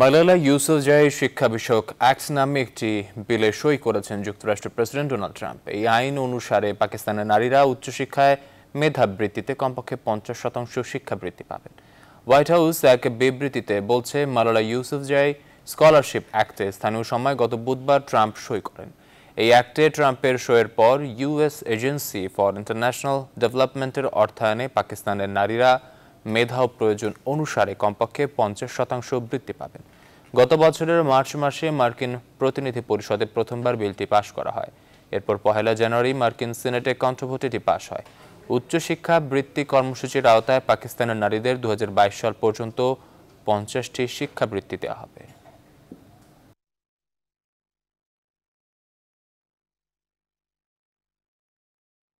মালালা ইউসুফজাই শিক্ষা বিষয়ক অ্যাক্স নামে একটি বিলে সই করেছেন যুক্তরাষ্ট্রের প্রেসিডেন্ট ডোনাল্ড ট্রাম্প এই আইন অনুসারে পাকিস্তানের নারীরা উচ্চশিক্ষায় মেধাবৃত্তিতে কমপক্ষে পঞ্চাশ শতাংশ শিক্ষাবৃত্তি পাবেন হোয়াইট হাউস এক বিবৃতিতে বলছে মালালা ইউসুফ জাই স্কলারশিপ অ্যাক্টে স্থানীয় সময় গত বুধবার ট্রাম্প সই করেন এই অ্যাক্টে ট্রাম্পের সইয়ের পর ইউএস এজেন্সি ফর ইন্টারন্যাশনাল ডেভেলপমেন্টের অর্থায়নে পাকিস্তানের নারীরা মেধা ও প্রয়োজন অনুসারে কমপক্ষে পঞ্চাশ শতাংশ বৃত্তি পাবেন গত বছরের মার্চ মাসে মার্কিন প্রতিনিধি পরিষদে প্রথমবার বিলটি পাশ করা হয় এরপর পহেলা জানুয়ারি মার্কিন সিনেটে কণ্ঠভোটিটি পাশ হয় উচ্চশিক্ষা বৃত্তি কর্মসূচির আওতায় পাকিস্তানের নারীদের দু সাল পর্যন্ত পঞ্চাশটি শিক্ষাবৃত্তি দেওয়া হবে